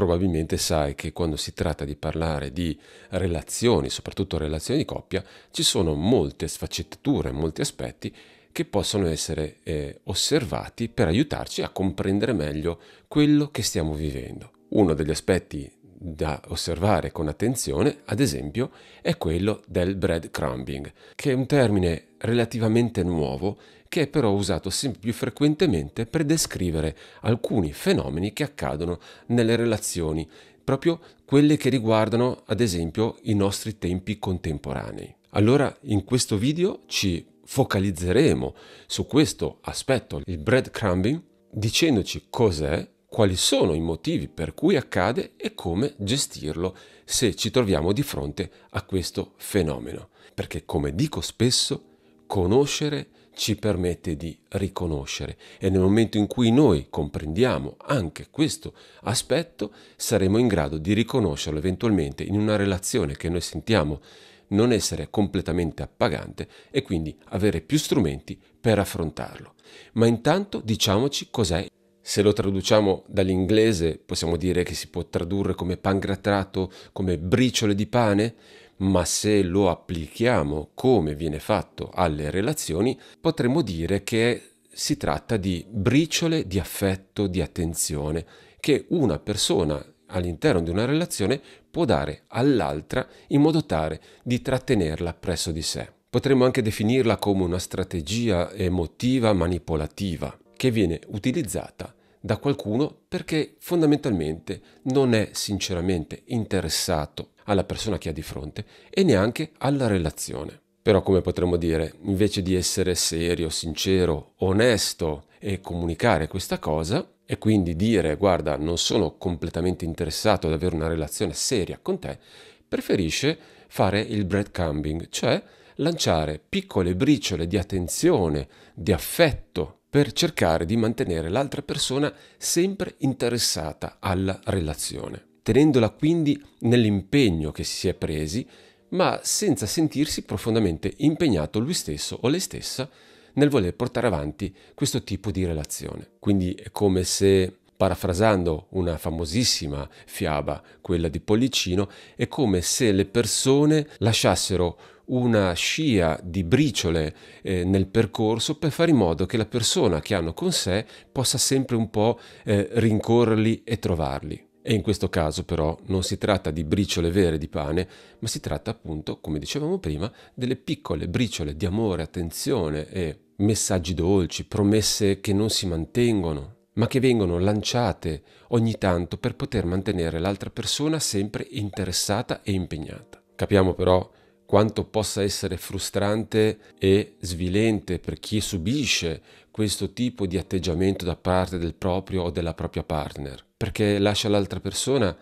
probabilmente sai che quando si tratta di parlare di relazioni, soprattutto relazioni di coppia, ci sono molte sfaccettature, molti aspetti che possono essere eh, osservati per aiutarci a comprendere meglio quello che stiamo vivendo. Uno degli aspetti da osservare con attenzione, ad esempio, è quello del breadcrumbing, che è un termine relativamente nuovo che è però usato sempre più frequentemente per descrivere alcuni fenomeni che accadono nelle relazioni, proprio quelle che riguardano ad esempio i nostri tempi contemporanei. Allora in questo video ci focalizzeremo su questo aspetto, il breadcrumbing, dicendoci cos'è, quali sono i motivi per cui accade e come gestirlo se ci troviamo di fronte a questo fenomeno. Perché come dico spesso, conoscere ci permette di riconoscere e nel momento in cui noi comprendiamo anche questo aspetto saremo in grado di riconoscerlo eventualmente in una relazione che noi sentiamo non essere completamente appagante e quindi avere più strumenti per affrontarlo. Ma intanto diciamoci cos'è. Se lo traduciamo dall'inglese possiamo dire che si può tradurre come pangrattato, come briciole di pane, ma se lo applichiamo come viene fatto alle relazioni, potremmo dire che si tratta di briciole di affetto, di attenzione, che una persona all'interno di una relazione può dare all'altra in modo tale di trattenerla presso di sé. Potremmo anche definirla come una strategia emotiva manipolativa che viene utilizzata da qualcuno perché fondamentalmente non è sinceramente interessato alla persona che ha di fronte e neanche alla relazione. Però come potremmo dire, invece di essere serio, sincero, onesto e comunicare questa cosa, e quindi dire guarda non sono completamente interessato ad avere una relazione seria con te, preferisce fare il breadcrumbing, cioè lanciare piccole briciole di attenzione, di affetto per cercare di mantenere l'altra persona sempre interessata alla relazione, tenendola quindi nell'impegno che si è presi, ma senza sentirsi profondamente impegnato lui stesso o lei stessa nel voler portare avanti questo tipo di relazione. Quindi è come se, parafrasando una famosissima fiaba, quella di Pollicino, è come se le persone lasciassero una scia di briciole eh, nel percorso per fare in modo che la persona che hanno con sé possa sempre un po' eh, rincorrerli e trovarli. E in questo caso però non si tratta di briciole vere di pane, ma si tratta appunto, come dicevamo prima, delle piccole briciole di amore, attenzione e messaggi dolci, promesse che non si mantengono, ma che vengono lanciate ogni tanto per poter mantenere l'altra persona sempre interessata e impegnata. Capiamo però quanto possa essere frustrante e svilente per chi subisce questo tipo di atteggiamento da parte del proprio o della propria partner, perché lascia l'altra persona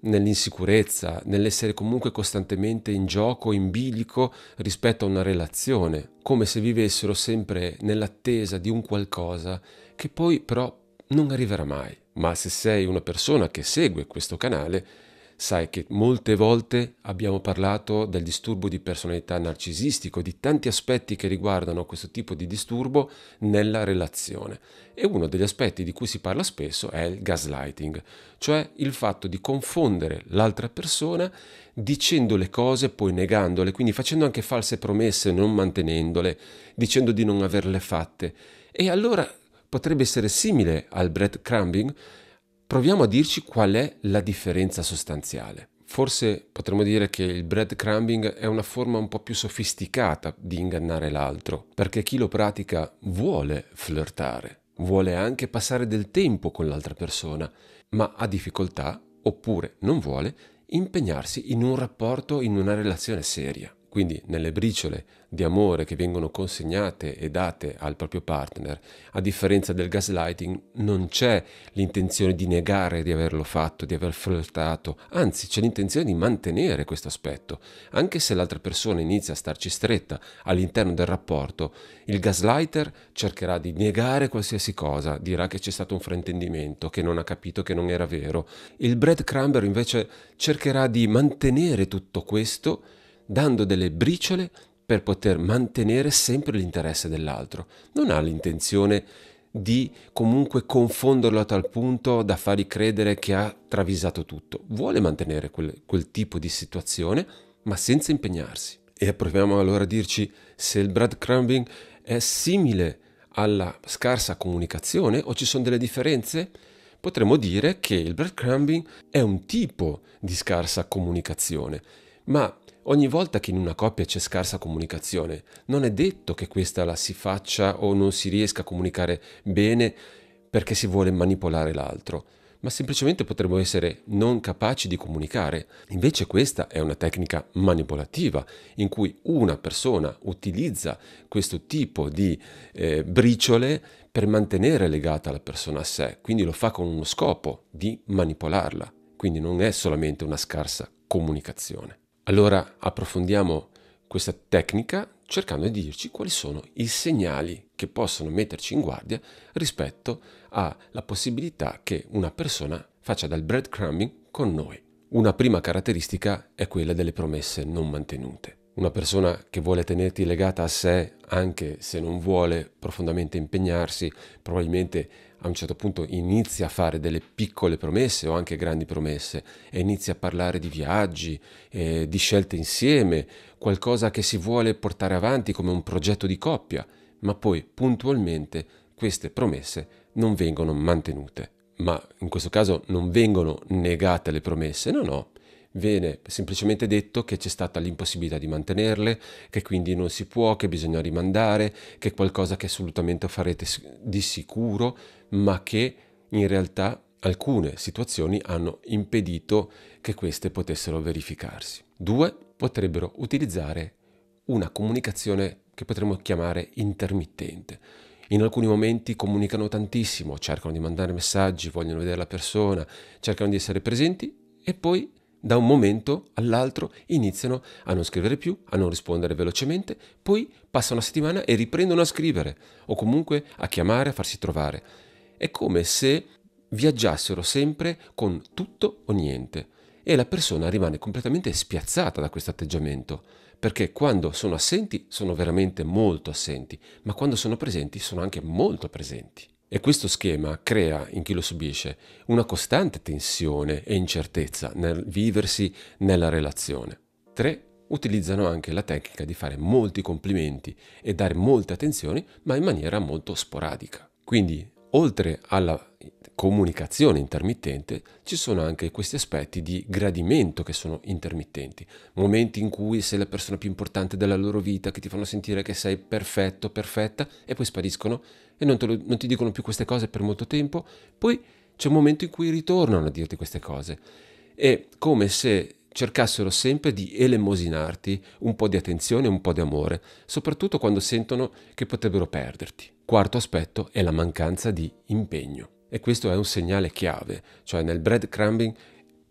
nell'insicurezza, nell'essere comunque costantemente in gioco, in bilico rispetto a una relazione, come se vivessero sempre nell'attesa di un qualcosa che poi però non arriverà mai. Ma se sei una persona che segue questo canale, Sai che molte volte abbiamo parlato del disturbo di personalità narcisistico, di tanti aspetti che riguardano questo tipo di disturbo nella relazione. E uno degli aspetti di cui si parla spesso è il gaslighting, cioè il fatto di confondere l'altra persona dicendo le cose e poi negandole, quindi facendo anche false promesse, non mantenendole, dicendo di non averle fatte. E allora potrebbe essere simile al breadcrumbing, proviamo a dirci qual è la differenza sostanziale. Forse potremmo dire che il breadcrumbing è una forma un po' più sofisticata di ingannare l'altro, perché chi lo pratica vuole flirtare, vuole anche passare del tempo con l'altra persona, ma ha difficoltà, oppure non vuole, impegnarsi in un rapporto, in una relazione seria quindi nelle briciole di amore che vengono consegnate e date al proprio partner, a differenza del gaslighting, non c'è l'intenzione di negare di averlo fatto, di aver flirtato, anzi c'è l'intenzione di mantenere questo aspetto. Anche se l'altra persona inizia a starci stretta all'interno del rapporto, il gaslighter cercherà di negare qualsiasi cosa, dirà che c'è stato un fraintendimento, che non ha capito che non era vero. Il breadcrumber invece cercherà di mantenere tutto questo dando delle briciole per poter mantenere sempre l'interesse dell'altro. Non ha l'intenzione di comunque confonderlo a tal punto da fargli credere che ha travisato tutto. Vuole mantenere quel, quel tipo di situazione, ma senza impegnarsi. E proviamo allora a dirci se il breadcrumbing è simile alla scarsa comunicazione o ci sono delle differenze? Potremmo dire che il breadcrumbing è un tipo di scarsa comunicazione ma ogni volta che in una coppia c'è scarsa comunicazione, non è detto che questa la si faccia o non si riesca a comunicare bene perché si vuole manipolare l'altro, ma semplicemente potremmo essere non capaci di comunicare. Invece questa è una tecnica manipolativa in cui una persona utilizza questo tipo di eh, briciole per mantenere legata la persona a sé, quindi lo fa con uno scopo di manipolarla. Quindi non è solamente una scarsa comunicazione. Allora approfondiamo questa tecnica cercando di dirci quali sono i segnali che possono metterci in guardia rispetto alla possibilità che una persona faccia del breadcrumbing con noi. Una prima caratteristica è quella delle promesse non mantenute. Una persona che vuole tenerti legata a sé anche se non vuole profondamente impegnarsi, probabilmente a un certo punto inizia a fare delle piccole promesse o anche grandi promesse e inizia a parlare di viaggi, eh, di scelte insieme, qualcosa che si vuole portare avanti come un progetto di coppia, ma poi puntualmente queste promesse non vengono mantenute. Ma in questo caso non vengono negate le promesse, no no, viene semplicemente detto che c'è stata l'impossibilità di mantenerle, che quindi non si può, che bisogna rimandare, che è qualcosa che assolutamente farete di sicuro, ma che in realtà alcune situazioni hanno impedito che queste potessero verificarsi. Due, potrebbero utilizzare una comunicazione che potremmo chiamare intermittente. In alcuni momenti comunicano tantissimo, cercano di mandare messaggi, vogliono vedere la persona, cercano di essere presenti e poi da un momento all'altro iniziano a non scrivere più, a non rispondere velocemente, poi passa una settimana e riprendono a scrivere o comunque a chiamare, a farsi trovare. È come se viaggiassero sempre con tutto o niente e la persona rimane completamente spiazzata da questo atteggiamento, perché quando sono assenti sono veramente molto assenti, ma quando sono presenti sono anche molto presenti. E questo schema crea in chi lo subisce una costante tensione e incertezza nel viversi nella relazione. 3. Utilizzano anche la tecnica di fare molti complimenti e dare molte attenzioni, ma in maniera molto sporadica. Quindi oltre alla comunicazione intermittente ci sono anche questi aspetti di gradimento che sono intermittenti, momenti in cui sei la persona più importante della loro vita, che ti fanno sentire che sei perfetto, perfetta e poi spariscono e non, lo, non ti dicono più queste cose per molto tempo, poi c'è un momento in cui ritornano a dirti queste cose. È come se cercassero sempre di elemosinarti un po' di attenzione, un po' di amore, soprattutto quando sentono che potrebbero perderti. Quarto aspetto è la mancanza di impegno. E questo è un segnale chiave, cioè nel breadcrumbing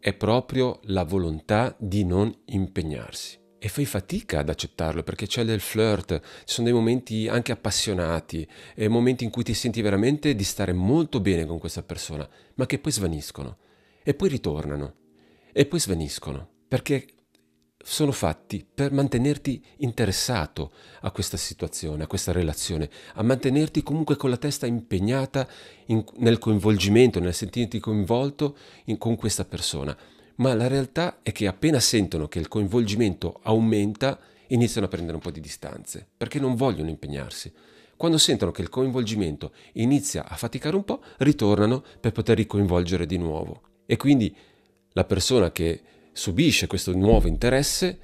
è proprio la volontà di non impegnarsi. E fai fatica ad accettarlo perché c'è del flirt, ci sono dei momenti anche appassionati, e momenti in cui ti senti veramente di stare molto bene con questa persona, ma che poi svaniscono. E poi ritornano. E poi svaniscono. Perché sono fatti per mantenerti interessato a questa situazione, a questa relazione, a mantenerti comunque con la testa impegnata in, nel coinvolgimento, nel sentirti coinvolto in, con questa persona. Ma la realtà è che appena sentono che il coinvolgimento aumenta, iniziano a prendere un po' di distanze, perché non vogliono impegnarsi. Quando sentono che il coinvolgimento inizia a faticare un po', ritornano per poter ricoinvolgere di nuovo. E quindi la persona che subisce questo nuovo interesse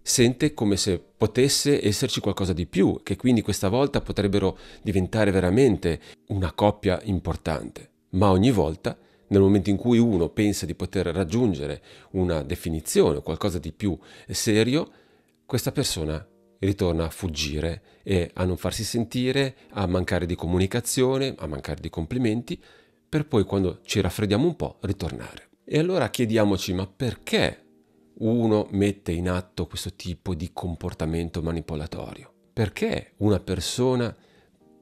sente come se potesse esserci qualcosa di più, che quindi questa volta potrebbero diventare veramente una coppia importante. Ma ogni volta, nel momento in cui uno pensa di poter raggiungere una definizione o qualcosa di più serio, questa persona ritorna a fuggire e a non farsi sentire, a mancare di comunicazione, a mancare di complimenti, per poi quando ci raffreddiamo un po' ritornare. E allora chiediamoci, ma perché uno mette in atto questo tipo di comportamento manipolatorio? Perché una persona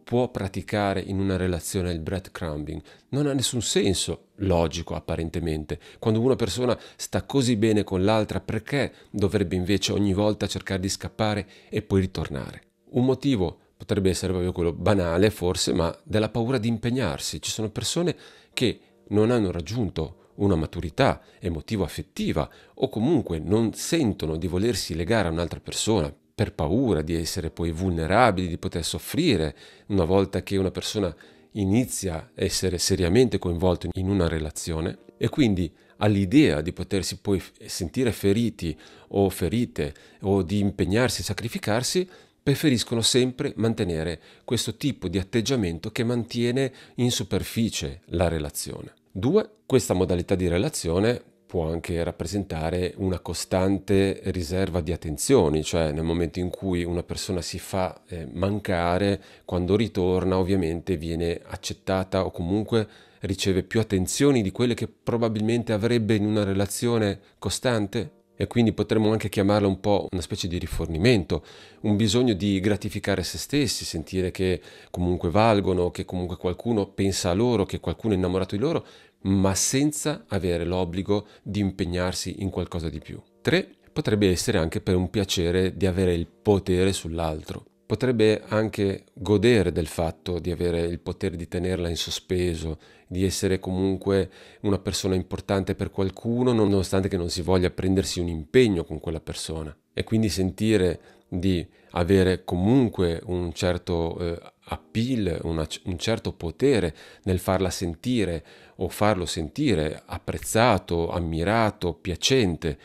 può praticare in una relazione il breadcrumbing? Non ha nessun senso logico apparentemente. Quando una persona sta così bene con l'altra, perché dovrebbe invece ogni volta cercare di scappare e poi ritornare? Un motivo potrebbe essere proprio quello banale forse, ma della paura di impegnarsi. Ci sono persone che non hanno raggiunto una maturità emotivo-affettiva o comunque non sentono di volersi legare a un'altra persona per paura di essere poi vulnerabili, di poter soffrire una volta che una persona inizia a essere seriamente coinvolta in una relazione e quindi all'idea di potersi poi sentire feriti o ferite o di impegnarsi e sacrificarsi, preferiscono sempre mantenere questo tipo di atteggiamento che mantiene in superficie la relazione. Due, questa modalità di relazione può anche rappresentare una costante riserva di attenzioni, cioè nel momento in cui una persona si fa eh, mancare, quando ritorna ovviamente viene accettata o comunque riceve più attenzioni di quelle che probabilmente avrebbe in una relazione costante e quindi potremmo anche chiamarla un po' una specie di rifornimento, un bisogno di gratificare se stessi, sentire che comunque valgono, che comunque qualcuno pensa a loro, che qualcuno è innamorato di loro ma senza avere l'obbligo di impegnarsi in qualcosa di più. 3. Potrebbe essere anche per un piacere di avere il potere sull'altro. Potrebbe anche godere del fatto di avere il potere di tenerla in sospeso, di essere comunque una persona importante per qualcuno, nonostante che non si voglia prendersi un impegno con quella persona. E quindi sentire di avere comunque un certo eh, appeal, una, un certo potere nel farla sentire o farlo sentire apprezzato, ammirato, piacente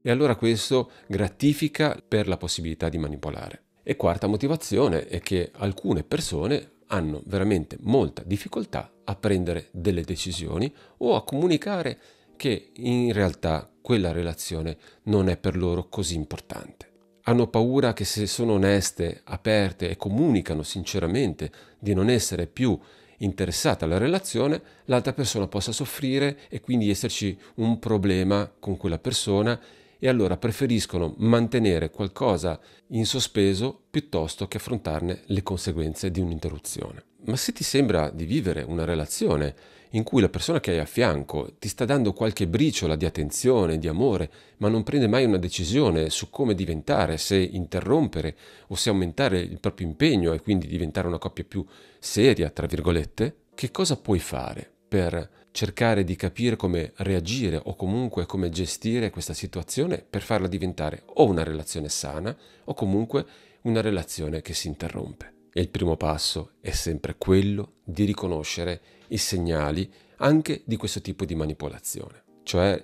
e allora questo gratifica per la possibilità di manipolare. E quarta motivazione è che alcune persone hanno veramente molta difficoltà a prendere delle decisioni o a comunicare che in realtà quella relazione non è per loro così importante hanno paura che se sono oneste, aperte e comunicano sinceramente di non essere più interessata alla relazione, l'altra persona possa soffrire e quindi esserci un problema con quella persona e allora preferiscono mantenere qualcosa in sospeso piuttosto che affrontarne le conseguenze di un'interruzione. Ma se ti sembra di vivere una relazione in cui la persona che hai a fianco ti sta dando qualche briciola di attenzione, di amore, ma non prende mai una decisione su come diventare, se interrompere o se aumentare il proprio impegno e quindi diventare una coppia più seria, tra virgolette, che cosa puoi fare per cercare di capire come reagire o comunque come gestire questa situazione per farla diventare o una relazione sana o comunque una relazione che si interrompe. E il primo passo è sempre quello di riconoscere i segnali anche di questo tipo di manipolazione, cioè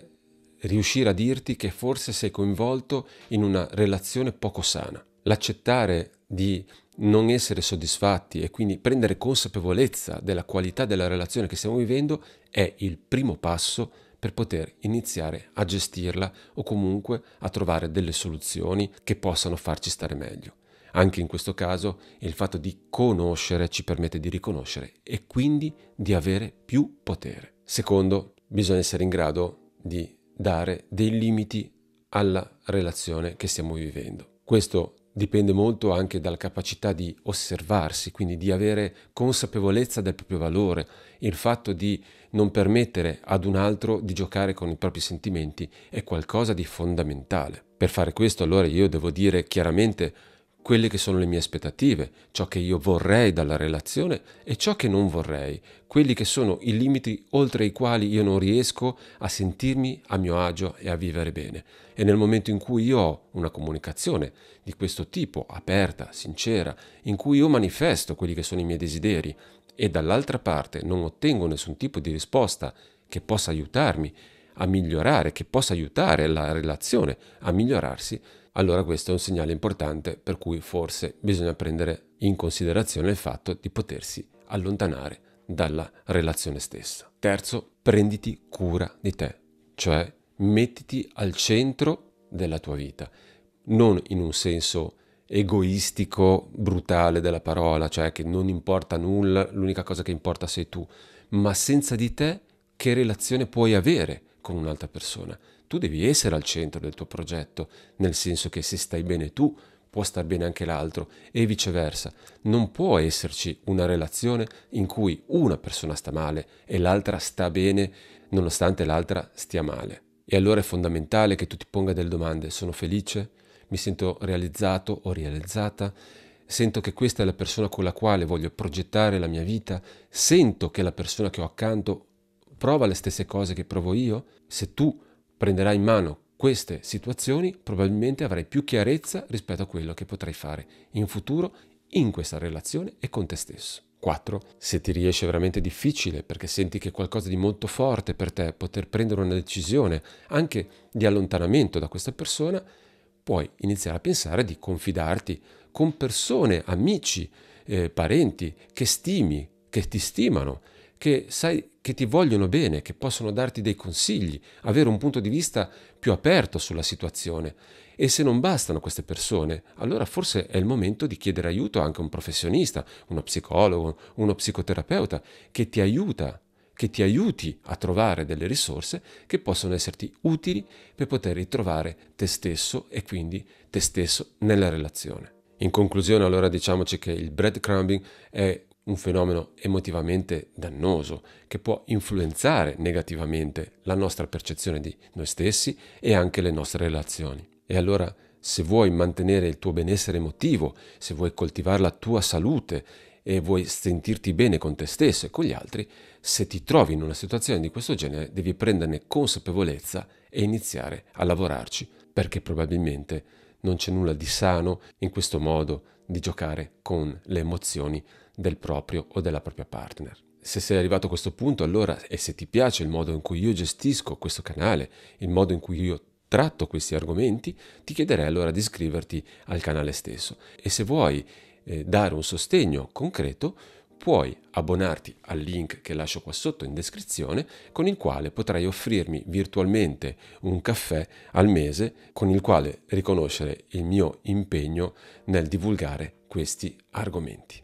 riuscire a dirti che forse sei coinvolto in una relazione poco sana. L'accettare di non essere soddisfatti e quindi prendere consapevolezza della qualità della relazione che stiamo vivendo è il primo passo per poter iniziare a gestirla o comunque a trovare delle soluzioni che possano farci stare meglio. Anche in questo caso il fatto di conoscere ci permette di riconoscere e quindi di avere più potere. Secondo, bisogna essere in grado di dare dei limiti alla relazione che stiamo vivendo. Questo dipende molto anche dalla capacità di osservarsi, quindi di avere consapevolezza del proprio valore, il fatto di non permettere ad un altro di giocare con i propri sentimenti è qualcosa di fondamentale. Per fare questo allora io devo dire chiaramente quelle che sono le mie aspettative, ciò che io vorrei dalla relazione e ciò che non vorrei, quelli che sono i limiti oltre i quali io non riesco a sentirmi a mio agio e a vivere bene. E nel momento in cui io ho una comunicazione di questo tipo, aperta, sincera, in cui io manifesto quelli che sono i miei desideri e dall'altra parte non ottengo nessun tipo di risposta che possa aiutarmi a migliorare, che possa aiutare la relazione a migliorarsi, allora questo è un segnale importante per cui forse bisogna prendere in considerazione il fatto di potersi allontanare dalla relazione stessa. Terzo, prenditi cura di te, cioè mettiti al centro della tua vita, non in un senso egoistico, brutale della parola, cioè che non importa nulla, l'unica cosa che importa sei tu, ma senza di te che relazione puoi avere con un'altra persona? tu devi essere al centro del tuo progetto, nel senso che se stai bene tu, può star bene anche l'altro e viceversa. Non può esserci una relazione in cui una persona sta male e l'altra sta bene nonostante l'altra stia male. E allora è fondamentale che tu ti ponga delle domande. Sono felice? Mi sento realizzato o realizzata? Sento che questa è la persona con la quale voglio progettare la mia vita? Sento che la persona che ho accanto prova le stesse cose che provo io? Se tu prenderai in mano queste situazioni, probabilmente avrai più chiarezza rispetto a quello che potrai fare in futuro in questa relazione e con te stesso. 4. Se ti riesce veramente difficile perché senti che è qualcosa di molto forte per te poter prendere una decisione anche di allontanamento da questa persona, puoi iniziare a pensare di confidarti con persone, amici, eh, parenti che stimi, che ti stimano, che sai che ti vogliono bene, che possono darti dei consigli, avere un punto di vista più aperto sulla situazione. E se non bastano queste persone, allora forse è il momento di chiedere aiuto anche a un professionista, uno psicologo, uno psicoterapeuta, che ti aiuta, che ti aiuti a trovare delle risorse che possono esserti utili per poter ritrovare te stesso e quindi te stesso nella relazione. In conclusione allora diciamoci che il breadcrumbing è un fenomeno emotivamente dannoso che può influenzare negativamente la nostra percezione di noi stessi e anche le nostre relazioni. E allora, se vuoi mantenere il tuo benessere emotivo, se vuoi coltivare la tua salute e vuoi sentirti bene con te stesso e con gli altri, se ti trovi in una situazione di questo genere devi prenderne consapevolezza e iniziare a lavorarci, perché probabilmente non c'è nulla di sano in questo modo di giocare con le emozioni del proprio o della propria partner. Se sei arrivato a questo punto, allora, e se ti piace il modo in cui io gestisco questo canale, il modo in cui io tratto questi argomenti, ti chiederei allora di iscriverti al canale stesso. E se vuoi eh, dare un sostegno concreto, puoi abbonarti al link che lascio qua sotto in descrizione con il quale potrai offrirmi virtualmente un caffè al mese con il quale riconoscere il mio impegno nel divulgare questi argomenti.